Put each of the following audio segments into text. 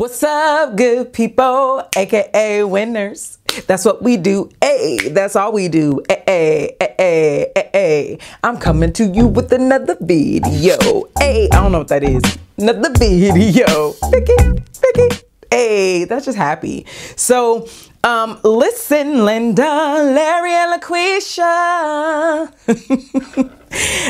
What's up, good people, aka winners? That's what we do. Hey, that's all we do. Hey, hey, hey, hey, hey. I'm coming to you with another video. Hey, I don't know what that is. Another video. Pick it, A, Hey, that's just happy. So, um, listen, Linda, Larry, and LaQuisha.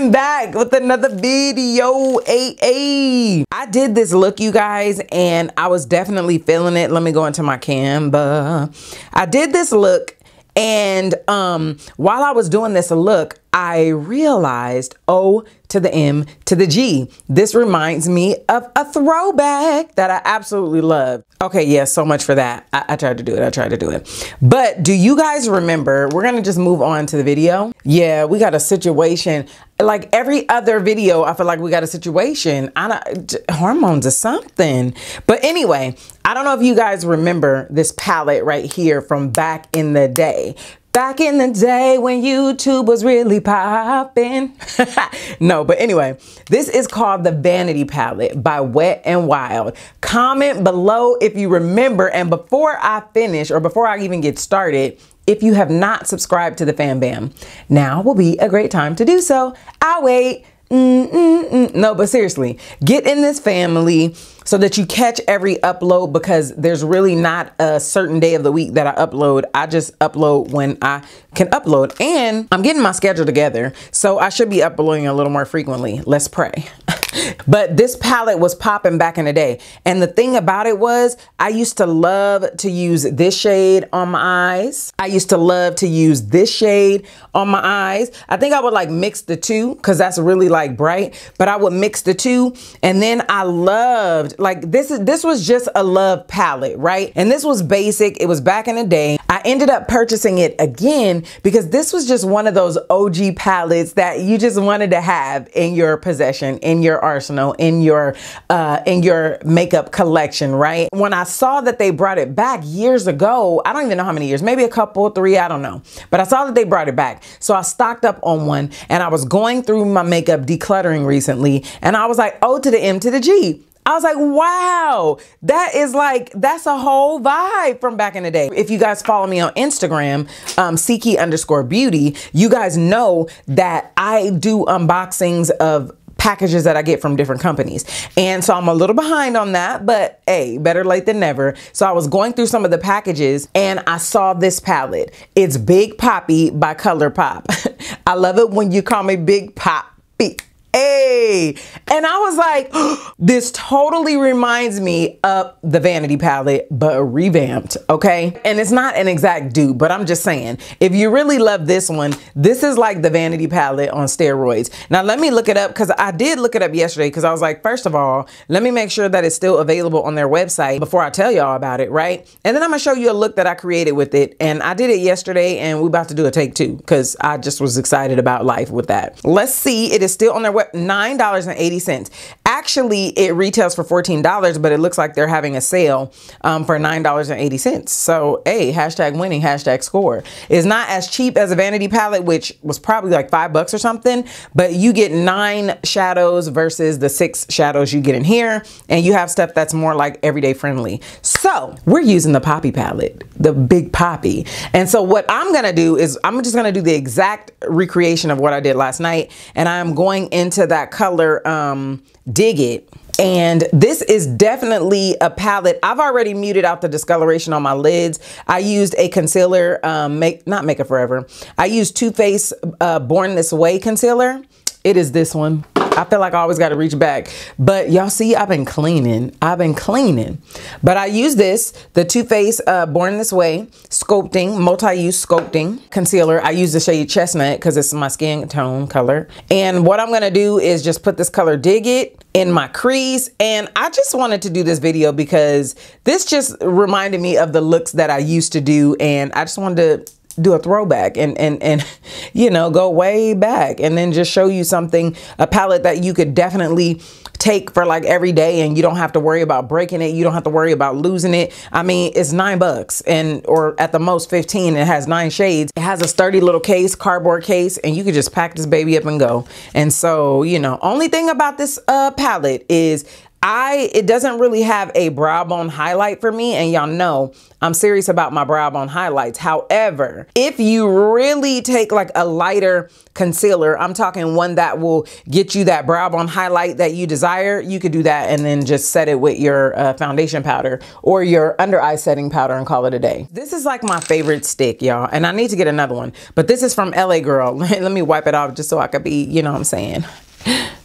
am back with another video. Hey, I did this look, you guys, and I was definitely feeling it. Let me go into my Canva. I did this look and um, while I was doing this look, I realized O to the M to the G. This reminds me of a throwback that I absolutely love. Okay, yes, yeah, so much for that. I, I tried to do it, I tried to do it. But do you guys remember, we're gonna just move on to the video. Yeah, we got a situation. Like every other video, I feel like we got a situation. I don't, hormones or something. But anyway, I don't know if you guys remember this palette right here from back in the day. Back in the day when YouTube was really popping. no, but anyway, this is called the Vanity Palette by Wet and Wild. Comment below if you remember. And before I finish or before I even get started, if you have not subscribed to the Fan Bam, now will be a great time to do so. I'll wait. Mm -mm -mm. No, but seriously, get in this family so that you catch every upload because there's really not a certain day of the week that I upload. I just upload when I can upload and I'm getting my schedule together. So I should be uploading a little more frequently. Let's pray. But this palette was popping back in the day. And the thing about it was I used to love to use this shade on my eyes. I used to love to use this shade on my eyes. I think I would like mix the two because that's really like bright, but I would mix the two. And then I loved like this is this was just a love palette, right? And this was basic. It was back in the day. I ended up purchasing it again because this was just one of those OG palettes that you just wanted to have in your possession, in your arsenal, in your uh, in your makeup collection, right? When I saw that they brought it back years ago, I don't even know how many years, maybe a couple, three, I don't know. But I saw that they brought it back. So I stocked up on one and I was going through my makeup decluttering recently and I was like, O oh, to the M to the G. I was like, wow, that is like, that's a whole vibe from back in the day. If you guys follow me on Instagram, um, underscore beauty, you guys know that I do unboxings of packages that I get from different companies. And so I'm a little behind on that, but hey, better late than never. So I was going through some of the packages and I saw this palette. It's Big Poppy by Color Pop. I love it when you call me Big Poppy hey. And I was like, this totally reminds me of the Vanity Palette, but revamped, okay? And it's not an exact dupe, but I'm just saying, if you really love this one, this is like the Vanity Palette on steroids. Now, let me look it up because I did look it up yesterday because I was like, first of all, let me make sure that it's still available on their website before I tell y'all about it, right? And then I'm gonna show you a look that I created with it. And I did it yesterday and we're about to do a take two because I just was excited about life with that. Let's see, it is still on their web. $9.80. Actually, it retails for $14, but it looks like they're having a sale um, for $9.80. So, hey, hashtag winning, hashtag score. It's not as cheap as a vanity palette, which was probably like five bucks or something, but you get nine shadows versus the six shadows you get in here. And you have stuff that's more like everyday friendly. So we're using the poppy palette, the big poppy. And so what I'm gonna do is I'm just gonna do the exact recreation of what I did last night. And I'm going in into that color um, Dig It. And this is definitely a palette. I've already muted out the discoloration on my lids. I used a concealer, um, make not It Forever. I used Too Faced uh, Born This Way concealer. It is this one. I feel like I always got to reach back. But y'all see, I've been cleaning. I've been cleaning. But I use this, the Too Faced uh, Born This Way Sculpting, Multi-Use Sculpting Concealer. I use the shade Chestnut because it's my skin tone color. And what I'm going to do is just put this color Dig It in my crease. And I just wanted to do this video because this just reminded me of the looks that I used to do. And I just wanted to do a throwback and and and you know go way back and then just show you something a palette that you could definitely take for like every day and you don't have to worry about breaking it you don't have to worry about losing it i mean it's nine bucks and or at the most 15 it has nine shades it has a sturdy little case cardboard case and you could just pack this baby up and go and so you know only thing about this uh palette is I it doesn't really have a brow bone highlight for me and y'all know I'm serious about my brow bone highlights. However, if you really take like a lighter concealer, I'm talking one that will get you that brow bone highlight that you desire, you could do that and then just set it with your uh, foundation powder or your under eye setting powder and call it a day. This is like my favorite stick, y'all, and I need to get another one. But this is from LA Girl. Let me wipe it off just so I could be, you know what I'm saying.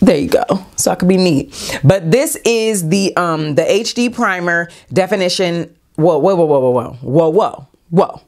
there you go so i could be neat but this is the um the hd primer definition whoa whoa whoa whoa whoa whoa whoa whoa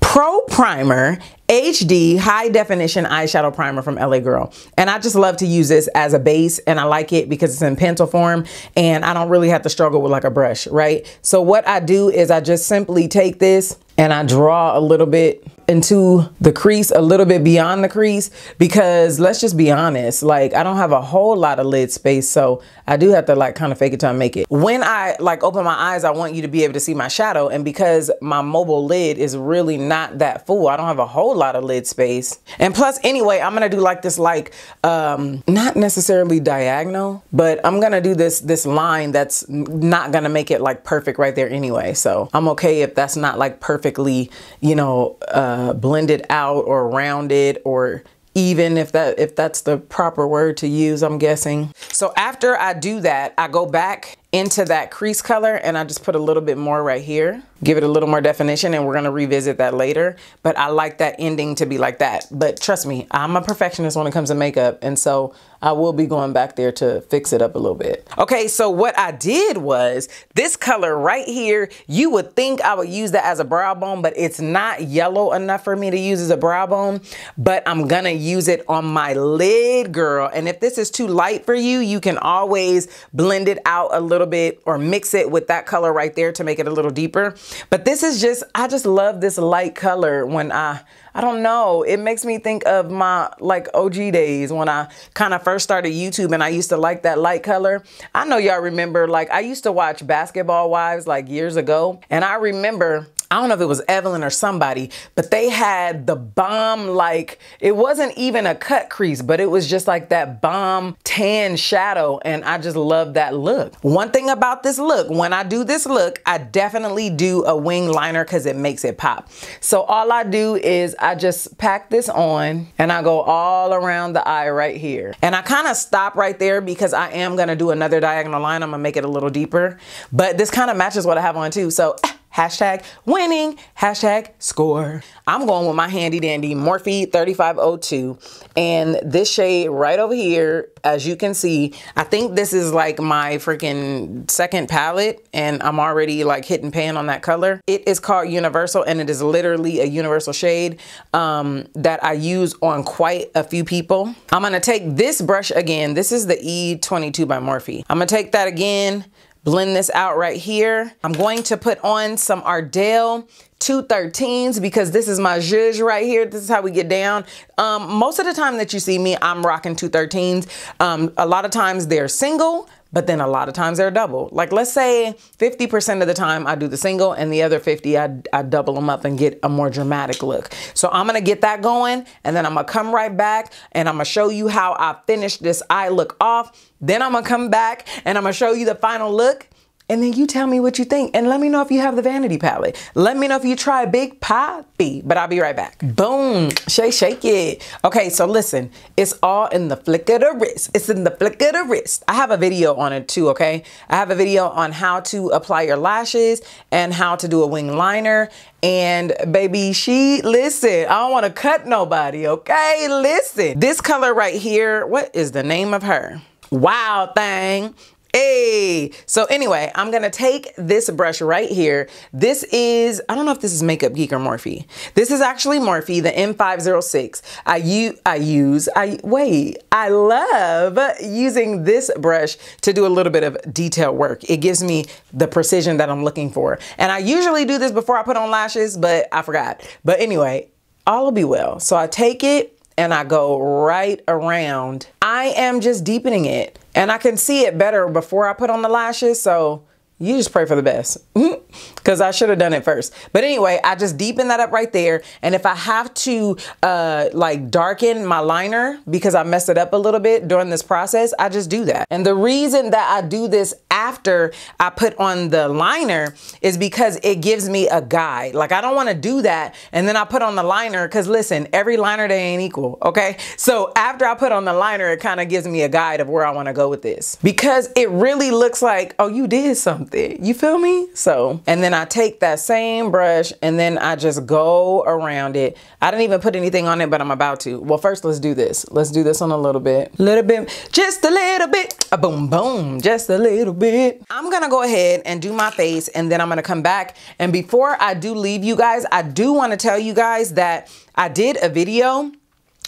pro primer hd high definition eyeshadow primer from la girl and i just love to use this as a base and i like it because it's in pencil form and i don't really have to struggle with like a brush right so what i do is i just simply take this and i draw a little bit into the crease a little bit beyond the crease because let's just be honest like I don't have a whole lot of lid space so I do have to like kind of fake it till I make it when I like open my eyes I want you to be able to see my shadow and because my mobile lid is really not that full I don't have a whole lot of lid space and plus anyway I'm gonna do like this like um not necessarily diagonal but I'm gonna do this this line that's not gonna make it like perfect right there anyway so I'm okay if that's not like perfectly you know uh uh, blend blended out or rounded or even if that if that's the proper word to use I'm guessing. So after I do that I go back into that crease color and I just put a little bit more right here. Give it a little more definition and we're gonna revisit that later. But I like that ending to be like that. But trust me, I'm a perfectionist when it comes to makeup and so I will be going back there to fix it up a little bit. Okay, so what I did was this color right here, you would think I would use that as a brow bone, but it's not yellow enough for me to use as a brow bone, but I'm gonna use it on my lid, girl. And if this is too light for you, you can always blend it out a little little bit or mix it with that color right there to make it a little deeper. But this is just, I just love this light color when I, I don't know, it makes me think of my like OG days when I kind of first started YouTube and I used to like that light color. I know y'all remember, like I used to watch Basketball Wives like years ago and I remember I don't know if it was Evelyn or somebody, but they had the bomb like it wasn't even a cut crease, but it was just like that bomb tan shadow and I just love that look. One thing about this look, when I do this look, I definitely do a wing liner cuz it makes it pop. So all I do is I just pack this on and I go all around the eye right here. And I kind of stop right there because I am going to do another diagonal line. I'm going to make it a little deeper, but this kind of matches what I have on too. So hashtag winning, hashtag score. I'm going with my handy dandy Morphe 3502 and this shade right over here, as you can see, I think this is like my freaking second palette and I'm already like hitting pan on that color. It is called Universal and it is literally a universal shade um, that I use on quite a few people. I'm gonna take this brush again. This is the E22 by Morphe. I'm gonna take that again blend this out right here. I'm going to put on some Ardell 213s because this is my zhuzh right here. This is how we get down. Um, most of the time that you see me, I'm rocking 213s. Um, a lot of times they're single, but then a lot of times they're double. Like let's say 50% of the time I do the single and the other 50 I, I double them up and get a more dramatic look. So I'm gonna get that going and then I'm gonna come right back and I'm gonna show you how I finish this eye look off. Then I'm gonna come back and I'm gonna show you the final look and then you tell me what you think and let me know if you have the vanity palette. Let me know if you try Big Poppy, but I'll be right back. Boom, shake, shake it. Okay, so listen, it's all in the flick of the wrist. It's in the flick of the wrist. I have a video on it too, okay? I have a video on how to apply your lashes and how to do a wing liner. And baby, she, listen, I don't wanna cut nobody, okay? Listen, this color right here, what is the name of her? Wow thing Hey, so anyway, I'm gonna take this brush right here. This is, I don't know if this is Makeup Geek or Morphe. This is actually Morphe, the M506. I, I use, I wait, I love using this brush to do a little bit of detail work. It gives me the precision that I'm looking for. And I usually do this before I put on lashes, but I forgot. But anyway, all will be well. So I take it and I go right around. I am just deepening it. And I can see it better before I put on the lashes. So you just pray for the best. because I should have done it first. But anyway, I just deepen that up right there. And if I have to uh, like darken my liner because I messed it up a little bit during this process, I just do that. And the reason that I do this after I put on the liner is because it gives me a guide. Like I don't want to do that. And then I put on the liner because listen, every liner they ain't equal. Okay. So after I put on the liner, it kind of gives me a guide of where I want to go with this because it really looks like, oh, you did something. You feel me? So, and then and I take that same brush and then I just go around it. I didn't even put anything on it, but I'm about to. Well, first let's do this. Let's do this on a little bit. Little bit, just a little bit. A boom, boom, just a little bit. I'm gonna go ahead and do my face and then I'm gonna come back. And before I do leave you guys, I do wanna tell you guys that I did a video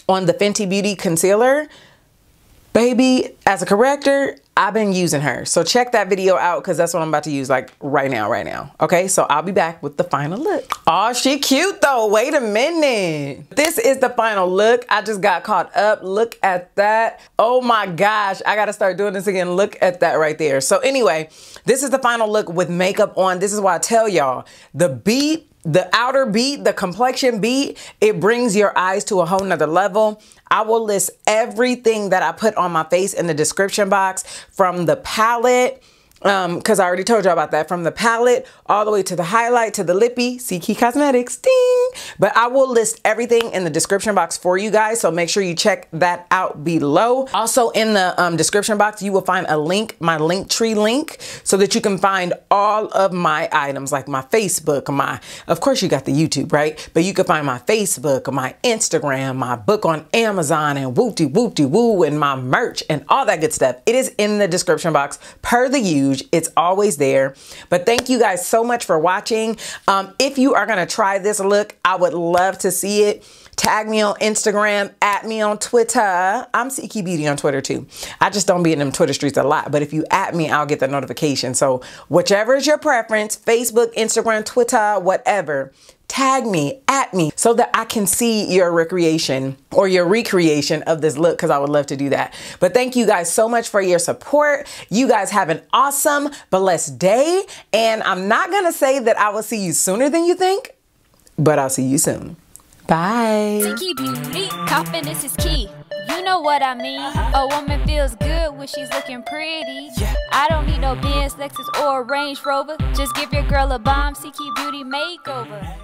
on the Fenty Beauty concealer. Baby, as a corrector, I've been using her. So check that video out because that's what I'm about to use like right now, right now. Okay, so I'll be back with the final look. Oh, she cute though. Wait a minute. This is the final look. I just got caught up. Look at that. Oh my gosh, I gotta start doing this again. Look at that right there. So anyway, this is the final look with makeup on. This is why I tell y'all, the beat the outer beat, the complexion beat, it brings your eyes to a whole nother level. I will list everything that I put on my face in the description box from the palette because um, I already told you about that from the palette all the way to the highlight to the lippy CK Cosmetics ding but I will list everything in the description box for you guys so make sure you check that out below also in the um, description box you will find a link my link tree link so that you can find all of my items like my Facebook my of course you got the YouTube right but you can find my Facebook my Instagram my book on Amazon and whoop de whoop de woo and my merch and all that good stuff it is in the description box per the use huge. It's always there. But thank you guys so much for watching. Um, if you are going to try this look, I would love to see it. Tag me on Instagram, at me on Twitter. I'm CK Beauty on Twitter too. I just don't be in them Twitter streets a lot, but if you at me, I'll get the notification. So whichever is your preference, Facebook, Instagram, Twitter, whatever, tag me at me so that I can see your recreation or your recreation of this look because I would love to do that. But thank you guys so much for your support. You guys have an awesome, blessed day. And I'm not going to say that I will see you sooner than you think, but I'll see you soon. Bye. To keep you neat, confidence is key. You know what I mean. A woman feels good when she's looking pretty. I don't need no Benz, Lexus, or Range Rover. Just give your girl a bomb, CQ Beauty makeover.